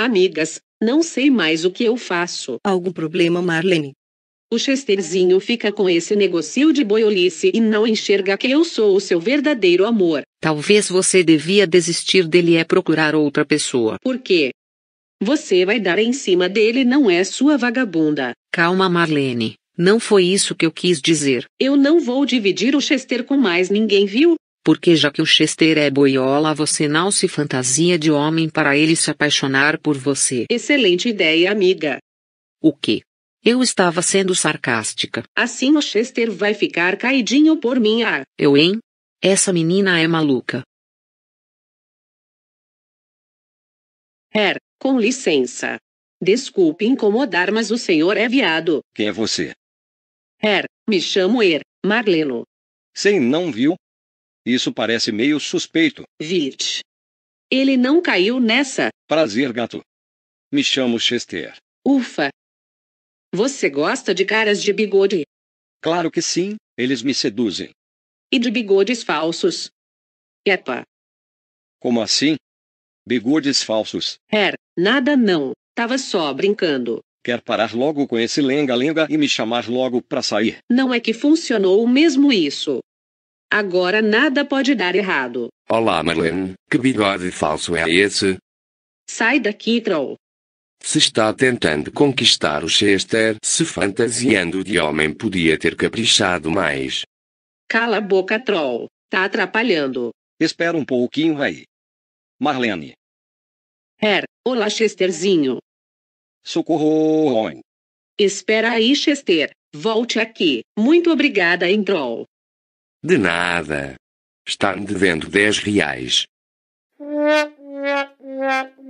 Amigas, não sei mais o que eu faço. Algum problema, Marlene? O Chesterzinho fica com esse negócio de boiolice e não enxerga que eu sou o seu verdadeiro amor. Talvez você devia desistir dele e é procurar outra pessoa. Por quê? Você vai dar em cima dele, não é sua vagabunda. Calma, Marlene. Não foi isso que eu quis dizer. Eu não vou dividir o Chester com mais ninguém, viu? Porque já que o Chester é boiola, você não se fantasia de homem para ele se apaixonar por você. Excelente ideia, amiga. O que? Eu estava sendo sarcástica. Assim o Chester vai ficar caidinho por mim, ah. Eu, hein? Essa menina é maluca. Her, com licença. Desculpe incomodar, mas o senhor é viado. Quem é você? Her, me chamo Er, Marleno. Sei não, viu? Isso parece meio suspeito. Vit. Ele não caiu nessa. Prazer, gato. Me chamo Chester. Ufa. Você gosta de caras de bigode? Claro que sim, eles me seduzem. E de bigodes falsos? Epa. Como assim? Bigodes falsos? Her, nada não. Tava só brincando. Quer parar logo com esse lenga-lenga e me chamar logo pra sair? Não é que funcionou mesmo isso. Agora nada pode dar errado. Olá, Marlene. Que bigode falso é esse? Sai daqui, troll. Se está tentando conquistar o Chester, se fantasiando de homem, podia ter caprichado mais. Cala a boca, troll. Tá atrapalhando. Espera um pouquinho aí. Marlene. Her, olá, Chesterzinho. Socorro, homem. Espera aí, Chester. Volte aqui. Muito obrigada, hein, troll. De nada. Está me devendo dez reais.